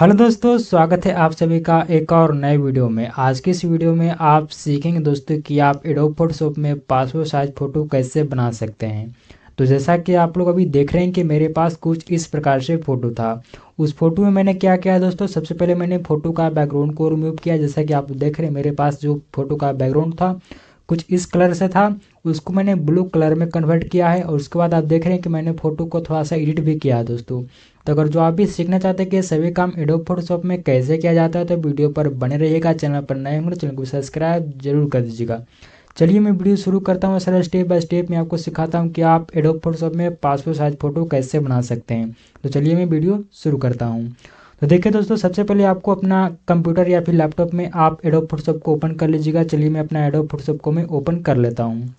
hello दोस्तों स्वागत है आप सभी का एक और नए वीडियो में आज के इस वीडियो में आप सीखेंगे दोस्तों कि आप एडो फोटोशॉप में पासपोर्ट साइज फ़ोटो कैसे बना सकते हैं तो जैसा कि आप लोग अभी देख रहे हैं कि मेरे पास कुछ इस प्रकार से फ़ोटो था उस फोटो में मैंने क्या किया दोस्तों सबसे पहले मैंने फ़ोटो का बैकग्राउंड को रिमूव किया जैसा कि आप देख रहे हैं मेरे पास जो फ़ोटो का बैकग्राउंड था कुछ इस कलर से था उसको मैंने ब्लू कलर में कन्वर्ट किया है और उसके बाद आप देख रहे हैं कि मैंने फ़ोटो को थोड़ा सा एडिट भी किया है दोस्तों तो अगर जो आप भी सीखना चाहते हैं कि सभी काम एडो फोटोशॉप में कैसे किया जाता है तो वीडियो पर बने रहिएगा चैनल पर नए होंगे तो चैनल को सब्सक्राइब जरूर कर दीजिएगा चलिए मैं वीडियो शुरू करता हूँ सर स्टेप बाय स्टेप मैं आपको सिखाता हूँ कि आप एडो फोटोशॉप में पासपोर्ट साइज फ़ोटो कैसे बना सकते हैं तो चलिए मैं वीडियो शुरू करता हूँ तो देखिए दोस्तों सबसे पहले आपको अपना कंप्यूटर या फिर लैपटॉप में आप एडो फोटोशॉप को ओपन कर लीजिएगा चलिए मैं अपना एडो फोटोशॉप को मैं ओपन कर लेता हूँ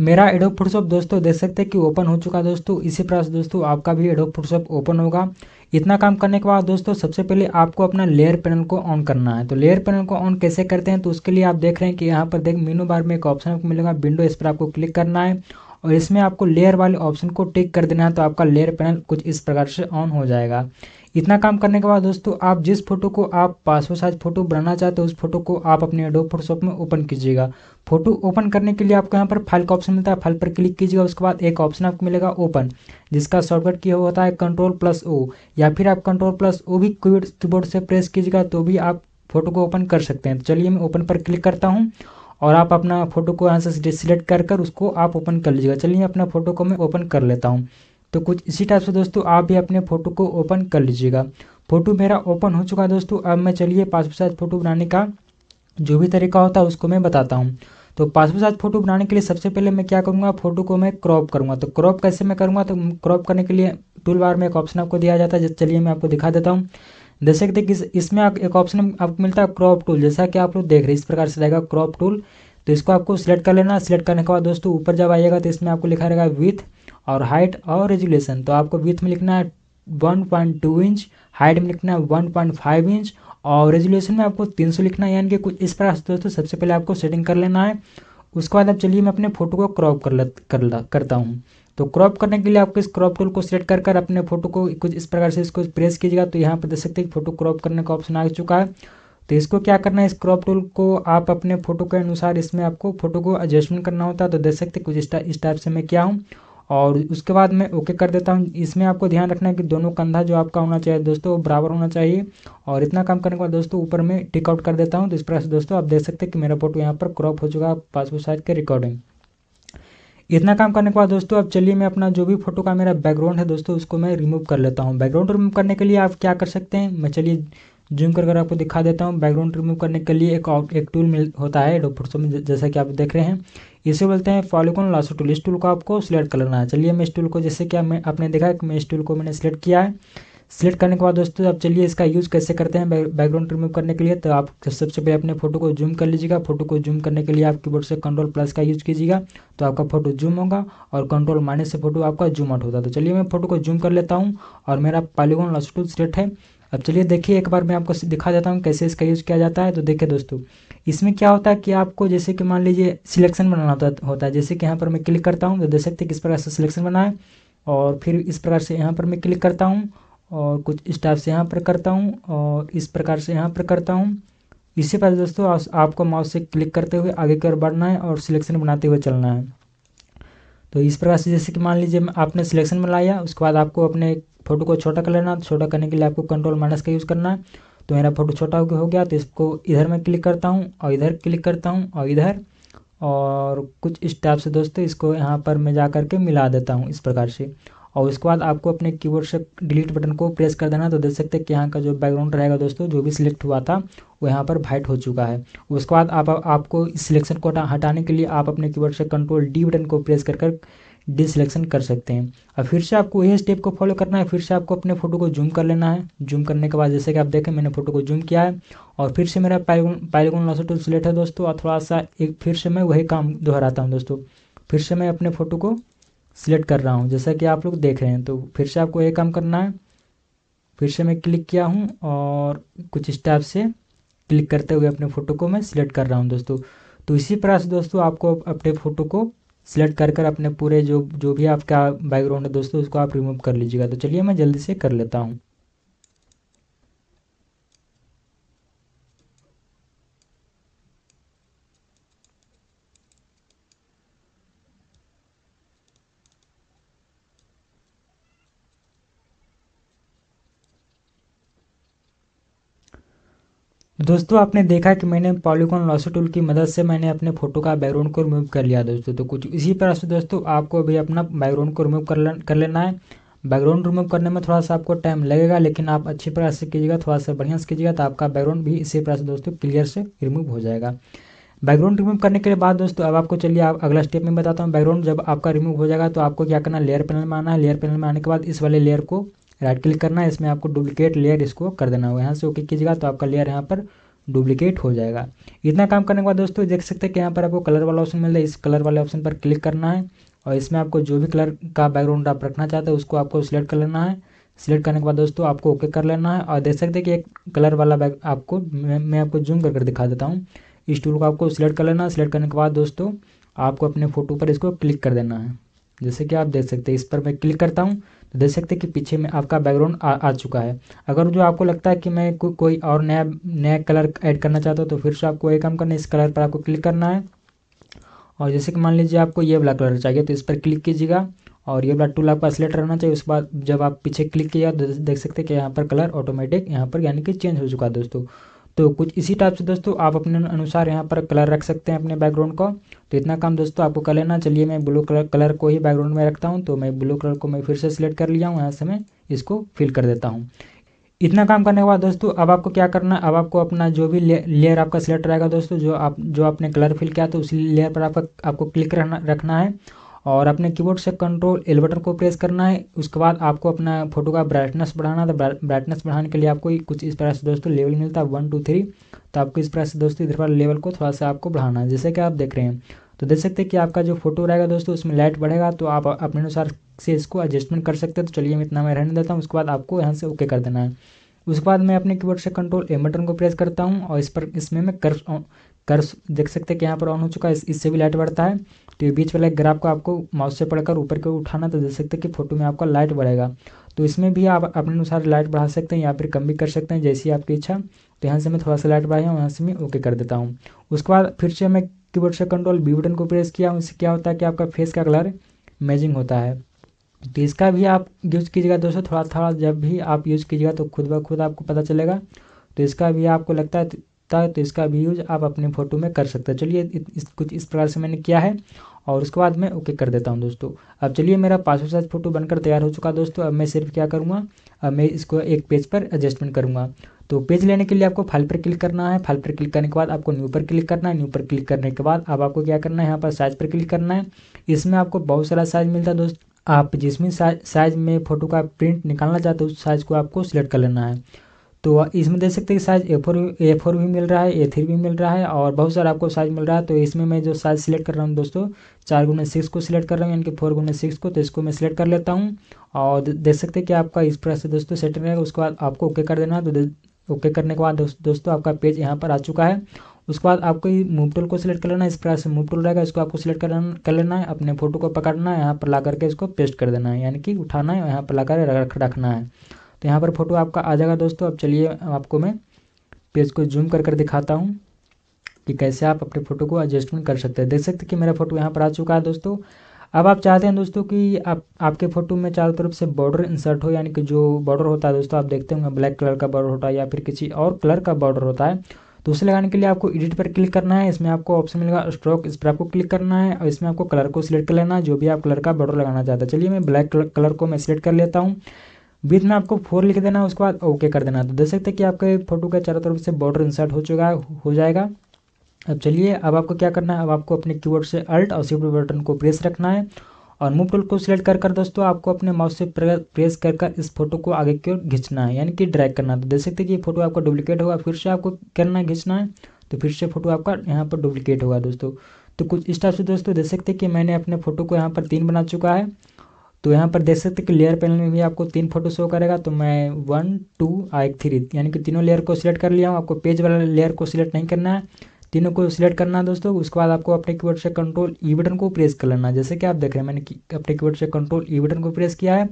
मेरा एडोब फोटोशॉप दोस्तों देख सकते हैं कि ओपन हो चुका है दोस्तों इसी प्रकार दोस्तों आपका भी एडोब फोटोशॉप ओपन होगा इतना काम करने के बाद दोस्तों सबसे पहले आपको अपना लेयर पैनल को ऑन करना है तो लेयर पैनल को ऑन कैसे करते हैं तो उसके लिए आप देख रहे हैं कि यहाँ पर देख मीनू बार में एक ऑप्शन आपको मिलेगा विंडो इस पर आपको क्लिक करना है और इसमें आपको लेयर वाले ऑप्शन को टिक कर देना है तो आपका लेयर पैनल कुछ इस प्रकार से ऑन हो जाएगा इतना काम करने के बाद दोस्तों आप जिस फोटो को आप पासपोर्ट साइज फोटो बनाना चाहते हो उस फोटो को आप अपने एडोब फोटोशॉप में ओपन कीजिएगा फोटो ओपन करने के लिए आपको यहाँ पर फाइल का ऑप्शन मिलता है फाइल पर क्लिक कीजिएगा उसके बाद एक ऑप्शन आपको मिलेगा ओपन जिसका शॉर्टकट की होता है कंट्रोल प्लस ओ या फिर आप कंट्रोल प्लस ओ भी कीबोर्ड से प्रेस कीजिएगा तो भी आप फोटो को ओपन कर सकते हैं तो चलिए मैं ओपन पर क्लिक करता हूँ और आप अपना फोटो को यहाँ से सिलेक्ट कर कर उसको आप ओपन कर लीजिएगा चलिए अपना फोटो को मैं ओपन कर लेता हूँ तो कुछ इसी टाइप से दोस्तों आप भी अपने फ़ोटो को ओपन कर लीजिएगा फ़ोटो मेरा ओपन हो चुका है दोस्तों अब मैं चलिए पासपोर्ट साइज फ़ोटो बनाने का जो भी तरीका होता है उसको मैं बताता हूँ तो पासपोर्ट साइज फ़ोटो बनाने के लिए सबसे पहले मैं क्या करूँगा फ़ोटो को मैं क्रॉप करूँगा तो क्रॉप कैसे मैं करूँगा तो क्रॉप करने के लिए टूल बार में एक ऑप्शन आपको दिया जाता है चलिए मैं आपको दिखा देता हूँ जैसे कि देखिए इसमें एक ऑप्शन आपको मिलता है क्रॉप टूल जैसा कि आप लोग देख रहे हैं इस प्रकार से रहेगा क्रॉप टूल तो इसको आपको सिलेक्ट कर लेना सिलेक्ट करने के बाद दोस्तों ऊपर जब आइएगा तो इसमें आपको लिखा रहेगा विथ और हाइट और रेजुलेशन तो आपको विथ में लिखना है one point two inch height में लिखना है वन पॉइंट फाइव इंच और रेजुलेशन में आपको तीन सौ लिखना है यानी कि कुछ इस प्रकार से दोस्तों सबसे पहले आपको सेटिंग कर लेना है उसके बाद अब चलिए मैं अपने फोटो को क्रॉप कर ले कर ला करता हूँ तो क्रॉप करने के लिए आपको इस क्रॉप टूल को सेलेक्ट कर कर अपने फोटो को कुछ इस प्रकार से इसको प्रेस कीजिएगा तो यहाँ पर देख सकते हैं फोटो क्रॉप करने का ऑप्शन आ चुका है तो इसको क्या करना है इस क्रॉप टूल को आप अपने फोटो के अनुसार इसमें आपको फोटो को एडजस्टमेंट करना होता है तो देख सकते कुछ इस टाइप से मैं क्या हूँ और उसके बाद मैं ओके कर देता हूँ इसमें आपको ध्यान रखना है कि दोनों कंधा जो आपका होना चाहिए दोस्तों वो बराबर होना चाहिए और इतना काम करने के बाद दोस्तों ऊपर में टिकआउट कर देता हूँ तो इस प्रकार से दोस्तों आप देख सकते हैं कि मेरा फोटो यहाँ पर क्रॉप हो चुका है पासपोर्ट साइज के रिकॉर्डिंग इतना काम करने के बाद दोस्तों अब चलिए मैं अपना जो भी फोटो का मेरा बैकग्राउंड है दोस्तों उसको मैं रिमूव कर लेता हूँ बैकग्राउंड रिमूव करने के लिए आप क्या कर सकते हैं मैं चलिए जूम कर आपको दिखा देता हूँ बैकग्राउंड रिमूव करने के लिए एक एक टूल मिल होता है एडोब फोटो में जैसा कि आप देख रहे हैं इसे बोलते हैं फॉलिकोन लासो टूल इस टूल को आपको सिलेक्ट कर लेना है चलिए मैं इस टूल को जैसे कि मैं आपने देखा कि मैं इस टूल को मैंने सिलेक्ट किया है सिलेक्ट करने के बाद दोस्तों अब चलिए इसका यूज़ कैसे करते हैं बैकग्राउंड रिमूव करने के लिए तो आप सबसे पहले अपने फोटो को जूम कर लीजिएगा फोटो को जूम करने के लिए आप कीबोर्ड से कंट्रोल प्लस का यूज़ कीजिएगा तो आपका फोटो जूम होगा और कंट्रोल माइनस से फोटो आपका जूम आउट होता है तो चलिए मैं फोटो को जूम कर लेता हूँ और मेरा पालीगोन लॉस टूल सिलेक्ट है अब चलिए देखिए एक बार मैं आपको दिखा देता हूँ कैसे इसका यूज़ किया जाता है तो देखिए दोस्तों इसमें क्या होता है कि आपको जैसे कि मान लीजिए सिलेक्शन बनाना होता है जैसे कि यहाँ पर मैं क्लिक करता हूँ तो देख सकते हैं किस प्रकार से सिलेक्शन बना है और फिर इस प्रकार से यहाँ पर मैं क्लिक करता हूँ और कुछ स्टाफ से यहाँ पर करता हूँ और इस प्रकार से यहाँ पर करता हूँ इससे पहले दोस्तों आपको माउस से क्लिक करते हुए आगे की ओर बढ़ना है और सिलेक्शन बनाते हुए चलना है तो इस प्रकार से जैसे कि मान लीजिए आपने सिलेक्शन बनाया उसके बाद आपको अपने फोटो को छोटा कर लेना छोटा करने के लिए आपको कंट्रोल माइनस का यूज़ करना है तो मेरा फोटो छोटा हो गया तो इसको इधर मैं क्लिक करता हूँ और इधर क्लिक करता हूँ और इधर और कुछ इस टाइप से दोस्तों इसको यहाँ पर मैं जा करके मिला देता हूँ इस प्रकार से और उसके बाद आपको अपने कीबोर्ड से डिलीट बटन को प्रेस कर देना तो देख सकते हैं कि यहाँ का जो बैकग्राउंड रहेगा दोस्तों जो भी सिलेक्ट हुआ था वो यहाँ पर वाइट हो चुका है उसके बाद आप, आपको इस सिलेक्शन को हटाने के लिए आप अपने कीबोर्ड से कंट्रोल डी बटन को प्रेस कर कर डिसलेक्शन कर सकते हैं और फिर से आपको यही स्टेप को फॉलो करना है फिर से आपको अपने फोटो को जूम कर लेना है जूम करने के बाद जैसे कि आप देखें मैंने फोटो को जूम किया है और फिर से मेरा पाइलगोन लॉसो टूल सिलेक्ट है दोस्तों और थोड़ा सा एक फिर से मैं वही काम दोहराता हूँ दोस्तों फिर से मैं अपने फोटो को सिलेक्ट कर रहा हूँ जैसा कि आप लोग देख रहे हैं तो फिर से आपको यही काम करना है फिर से मैं क्लिक किया हूँ और कुछ स्टेप से क्लिक करते हुए अपने फ़ोटो को मैं सिलेक्ट कर रहा हूँ दोस्तों तो इसी प्रकार से दोस्तों आपको अपने फ़ोटो को सिलेक्ट कर कर अपने पूरे जो जो भी आपका बैकग्राउंड है दोस्तों उसको आप रिमूव कर लीजिएगा तो चलिए मैं जल्दी से कर लेता हूँ दोस्तों आपने देखा कि मैंने पॉलीकॉन लॉसो टूल की मदद से मैंने अपने फोटो का बैकग्राउंड को रिमूव कर लिया दोस्तों तो कुछ इसी तरह से दोस्तों आपको अभी अपना बैकग्राउंड को रिमूव कर, ले, कर लेना है बैकग्राउंड रिमूव करने में थोड़ा सा आपको टाइम लगेगा लेकिन आप अच्छी तरह से कीजिएगा थोड़ा सा बढ़िया से कीजिएगा तो आपका बैकग्राउंड भी इसी तरह से दोस्तों क्लियर से रिमूव हो जाएगा बैकग्राउंड रिमूव करने के बाद दोस्तों अब आपको चलिए आप अगला स्टेप में बताता हूँ बैकग्राउंड जब आपका रिमूव हो जाएगा तो आपको क्या करना लेयर पैनल में आना है लेयर पैनल में आने के बाद इस वाले लेयर को राइट क्लिक करना है इसमें आपको डुप्लीकेट लेयर इसको कर देना होगा यहाँ से ओके कीजिएगा तो आपका लेयर यहाँ पर डुप्लीकेट हो जाएगा इतना काम करने के बाद दोस्तों देख सकते हैं कि यहाँ पर आपको कलर वाला ऑप्शन मिल रहा है इस कलर वाले ऑप्शन पर क्लिक करना है और इसमें आपको जो भी कलर का बैकग्राउंड आप रखना चाहते हैं उसको आपको सिलेक्ट कर लेना है सिलेक्ट करने के बाद दोस्तों आपको ओके कर लेना है और देख सकते हैं कि एक कलर वाला बैग आपको मैं, मैं आपको जूम कर कर दिखा देता हूँ इस टूल को आपको सिलेक्ट कर लेना है सिलेक्ट करने के बाद दोस्तों आपको अपने फ़ोटो पर इसको क्लिक कर देना है जैसे कि आप देख सकते हैं इस पर मैं क्लिक करता हूँ देख सकते हैं कि पीछे में आपका बैकग्राउंड आ, आ चुका है अगर जो आपको लगता है कि मैं को, कोई और नया नया कलर ऐड करना चाहता हूँ तो फिर से आपको एक काम करना है इस कलर पर आपको क्लिक करना है और जैसे कि मान लीजिए आपको ये वाला कलर चाहिए तो इस पर क्लिक कीजिएगा और ये वाला टूल आपका सिलेक्ट रहना चाहिए उसके बाद जब आप पीछे क्लिक किया तो देख सकते हैं कि यहाँ पर कलर ऑटोमेटिक यहाँ पर यानी कि चेंज हो चुका है दोस्तों तो कुछ इसी टाइप से दोस्तों आप अपने अनुसार यहाँ पर कलर रख सकते हैं अपने बैकग्राउंड को तो इतना काम दोस्तों आपको कर लेना चलिए मैं ब्लू कलर कलर को ही बैकग्राउंड में रखता हूँ तो मैं ब्लू कलर को मैं फिर से सिलेक्ट कर लिया हूँ यहाँ से मैं इसको फिल कर देता हूँ इतना काम करने के बाद दोस्तों अब आपको क्या करना है अब आपको अपना जो भी लेयर आपका सिलेक्ट रहेगा दोस्तों जो आप जो आपने कलर फिल किया तो उसी लेयर पर आपका आपको क्लिक रहना रखना है और अपने कीबोर्ड से कंट्रोल एल बटन को प्रेस करना है उसके बाद आपको अपना फोटो का ब्राइटनेस बढ़ाना तो ब्राइटनेस बढ़ाने के लिए आपको कुछ इस तरह से दोस्तों लेवल मिलता है वन टू थ्री तो आपको इस तरह से दोस्तों इधर पर लेवल को थोड़ा सा आपको बढ़ाना है जैसे कि आप देख रहे हैं तो देख सकते हैं कि आपका जो फोटो रहेगा दोस्तों उसमें लाइट बढ़ेगा तो आप अपने अनुसार से इसको एडजस्टमेंट कर सकते हैं तो चलिए मैं इतना मैं रहने देता हूँ उसके बाद आपको यहाँ से ओके कर देना है उसके बाद मैं अपने कीबोर्ड से कंट्रोल एम बटन को प्रेस करता हूँ और इस पर इसमें मैं कर्व कर देख सकते हैं कि यहाँ पर ऑन हो चुका है इससे भी लाइट बढ़ता है तो ये बीच वाला ग्राफ को आपको माउस से पढ़कर ऊपर के उठाना तो देख सकते हैं कि फोटो में आपका लाइट बढ़ेगा तो इसमें भी आप अपने अनुसार लाइट बढ़ा सकते हैं या फिर कम भी कर सकते हैं जैसी आपकी इच्छा तो यहाँ से मैं थोड़ा सा लाइट बढ़ाया हूँ यहाँ से मैं ओके कर देता हूँ उसके बाद फिर से मैं की से कंट्रोल बी बटन को प्रेस किया उससे क्या होता है कि आपका फेस का कलर मैचिंग होता है तो इसका भी आप यूज़ कीजिएगा दोस्तों थोड़ा थोड़ा जब भी आप यूज़ कीजिएगा तो खुद ब खुद आपको पता चलेगा तो इसका भी आपको लगता है सकता है तो इसका भी यूज आप अपने फ़ोटो में कर सकते हैं चलिए कुछ इस प्रकार से मैंने किया है और उसके बाद मैं ओके कर देता हूँ दोस्तों अब चलिए मेरा पासवर्ड साइज फ़ोटो बनकर तैयार हो चुका दोस्तों अब मैं सिर्फ क्या करूँगा अब मैं इसको एक पेज पर एडजस्टमेंट करूँगा तो पेज लेने के लिए आपको फाइल पर क्लिक करना है फाइल पर क्लिक करने के बाद आपको न्यू पर क्लिक करना है न्यू पर क्लिक करने के बाद अब आपको क्या करना है यहाँ पर साइज पर क्लिक करना है इसमें आपको बहुत सारा साइज मिलता है दोस्त आप जिसमें साइज में फ़ोटो का प्रिंट निकालना चाहते हो उस साइज़ को आपको सिलेक्ट कर लेना है तो इसमें देख सकते हैं कि size A four A four भी मिल रहा है ए थ्री भी मिल रहा है और बहुत सारा आपको साइज़ मिल रहा है तो इसमें मैं जो साइज़ सिलेक्ट कर रहा हूँ दोस्तों चार गुना सिक्स को सिलेक्ट कर रहा हूँ यानी कि फोर गुना सिक्स को तो इसको मैं सिलेक्ट कर लेता हूँ और देख सकते हैं कि आपका इस प्रकार से दोस्तों सेट रहेगा उसके बाद आपको ओके कर देना है तो ओके करने के बाद दोस्तों आपका पेज यहाँ पर आ चुका है उसके बाद आपको मूव टूल को सिलेक्ट कर लेना है इस प्रकार से मूव टूल रहेगा इसको आपको सिलेक्ट कर लेना है अपने फोटो को पकड़ना है यहाँ पर ला करके इसको पेस्ट कर देना है यानी कि उठाना है यहाँ पर ला कर रखना है तो यहाँ पर फोटो आपका आ जाएगा दोस्तों अब चलिए आपको मैं पेज को जूम कर कर दिखाता हूँ कि कैसे आप अपने फ़ोटो को एडजस्टमेंट कर सकते हैं देख सकते कि मेरा फ़ोटो यहाँ पर आ चुका है दोस्तों अब आप चाहते हैं दोस्तों कि आप आपके फ़ोटो में चारों तरफ से बॉर्डर इंसर्ट हो यानी कि जो बॉर्डर होता है दोस्तों आप देखते होंगे ब्लैक कलर का बॉर्डर होता है या फिर किसी और कलर का बॉर्डर होता है तो उसे लगाने के लिए आपको एडिट पर क्लिक करना है इसमें आपको ऑप्शन मिलेगा स्ट्रोक इस पर आपको क्लिक करना है और इसमें आपको कलर को सिलेक्ट कर लेना है जो भी आप कलर का बॉर्डर लगाना चाहते हैं चलिए मैं ब्लैक कलर को मैं सिलेक्ट कर लेता हूँ बीच में आपको फोर लिख देना उसके बाद ओके कर देना तो देख सकते हैं कि आपके फोटो का चारों तरफ से बॉर्डर इंसर्ट हो चुका हो जाएगा अब चलिए अब आपको क्या करना है अब आपको अपने कीबोर्ड से अल्ट और शिफ्ट बटन को प्रेस रखना है और मूव टूल को सिलेक्ट कर कर दोस्तों आपको अपने माउस से प्रेस कर कर इस फोटो को आगे की ओर खींचना है यानी कि ड्रैग करना है तो देख सकते हैं कि फोटो आपका डुप्लीकेट होगा फिर से आपको करना है खींचना है तो फिर से फोटो आपका यहाँ पर डुप्लीकेट होगा दोस्तों तो कुछ इस टाइप से दोस्तों देख सकते हैं कि मैंने अपने फोटो को यहाँ पर तीन बना चुका है तो यहाँ पर देख सकते कि लेयर पैनल में भी आपको तीन फोटो शो करेगा तो मैं वन टू आई थ्री यानी कि तीनों लेयर को सिलेक्ट कर लिया हूँ आपको पेज वाला लेयर को सिलेक्ट नहीं करना है तीनों को सिलेक्ट करना है दोस्तों उसके बाद आपको अपने कीबोर्ड से कंट्रोल ई बटन को प्रेस कर लेना है जैसे कि आप देख रहे हैं मैंने अपने कीबोर्ड से कंट्रोल ई बटन को प्रेस किया है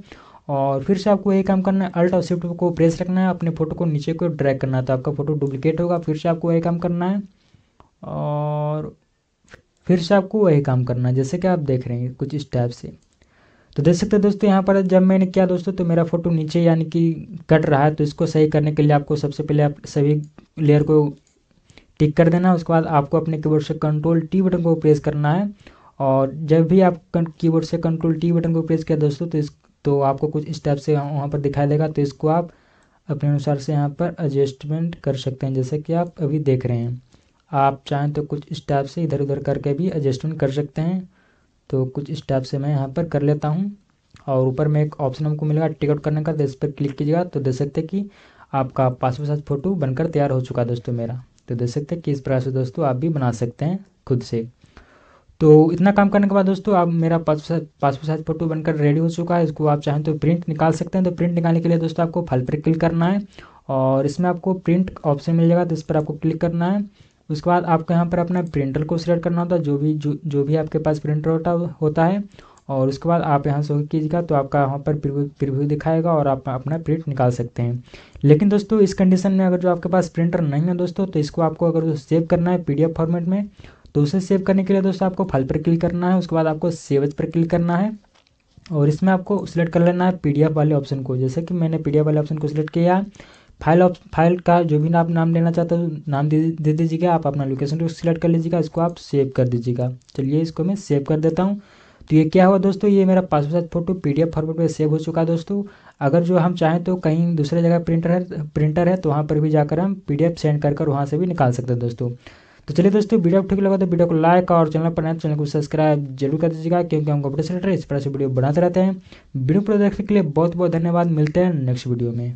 और फिर से आपको यही काम करना है अल्ट और शिफ्ट को प्रेस रखना है अपने फोटो को नीचे को ड्रैग करना है तो आपका फोटो डुप्लीकेट होगा फिर से आपको यही काम करना है और फिर से आपको वही काम करना है जैसे कि आप देख रहे हैं कुछ इस टाइप से तो देख सकते हैं दोस्तों यहाँ पर जब मैंने किया दोस्तों तो मेरा फोटो नीचे यानी कि कट रहा है तो इसको सही करने के लिए आपको सबसे पहले आप सभी लेयर को टिक कर देना उसके बाद आपको अपने कीबोर्ड से कंट्रोल टी बटन को प्रेस करना है और जब भी आप कीबोर्ड से कंट्रोल टी बटन को प्रेस किया दोस्तों तो इस तो आपको कुछ स्टेप से वहाँ पर दिखाई देगा तो इसको आप अपने अनुसार से यहाँ पर एडजस्टमेंट कर सकते हैं जैसे कि आप अभी देख रहे हैं आप चाहें तो कुछ स्टेप से इधर उधर करके भी एडजस्टमेंट कर सकते हैं तो कुछ स्टेप से मैं यहाँ पर कर लेता हूँ और ऊपर में एक ऑप्शन हमको मिलेगा टिकट करने का तो इस पर क्लिक कीजिएगा तो देख सकते हैं कि आपका पासपोर्ट साइज फ़ोटो बनकर तैयार हो चुका है दोस्तों मेरा तो देख सकते हैं कि इस प्रकार से दोस्तों आप भी बना सकते हैं खुद से तो इतना काम करने के बाद दोस्तों आप मेरा पासपोर्ट साइज फोटो बनकर रेडी हो चुका है इसको आप चाहें तो प्रिंट निकाल सकते हैं तो प्रिंट निकालने के लिए दोस्तों आपको फल पर क्लिक करना है और इसमें आपको प्रिंट ऑप्शन मिल जाएगा तो इस पर आपको क्लिक करना है उसके बाद आपको यहाँ पर अपना प्रिंटर को सिलेक्ट करना होता है जो भी जो जो भी आपके पास प्रिंटर होता होता है और उसके बाद आप यहाँ से कीजिएगा तो आपका यहाँ पर प्रिव्यू दिखाएगा और आप अपना प्रिंट निकाल सकते हैं लेकिन दोस्तों इस कंडीशन में अगर जो आपके पास प्रिंटर नहीं है दोस्तों तो इसको आपको अगर सेव करना है पीडीएफ फॉर्मेट में तो उसे सेव करने के लिए दोस्तों आपको फल पर क्लिक करना है उसके बाद आपको सेवज पर क्लिक करना है और इसमें आपको सिलेक्ट कर लेना है पी वाले ऑप्शन को जैसे कि मैंने पी वाले ऑप्शन को सिलेक्ट किया फाइल ऑफ फाइल का जो भी ना आप नाम लेना चाहते हो नाम दे दे दीजिएगा आप अपना लोकेशन को सिलेक्ट कर लीजिएगा इसको आप सेव कर दीजिएगा चलिए इसको मैं सेव कर देता हूँ तो ये क्या हुआ दोस्तों ये मेरा passport size photo PDF format में सेव हो चुका है दोस्तों अगर जो हम चाहें तो कहीं दूसरे जगह प्रिंटर है प्रिंटर है तो वहाँ पर भी जाकर हम पीडीएफ सेंड कर कर वहाँ से भी निकाल सकते हैं दोस्तों तो चलिए दोस्तों वीडियो ठीक लगा तो वीडियो को लाइक और चैनल पर नए तो चैनल को सब्सक्राइब जरूर कर दीजिएगा क्योंकि हम कंप्यूटर सेंटर इस तरह से वीडियो बनाते रहते हैं वीडियो प्रोजेक्ट के लिए बहुत बहुत धन्यवाद मिलते हैं नेक्स्ट वीडियो में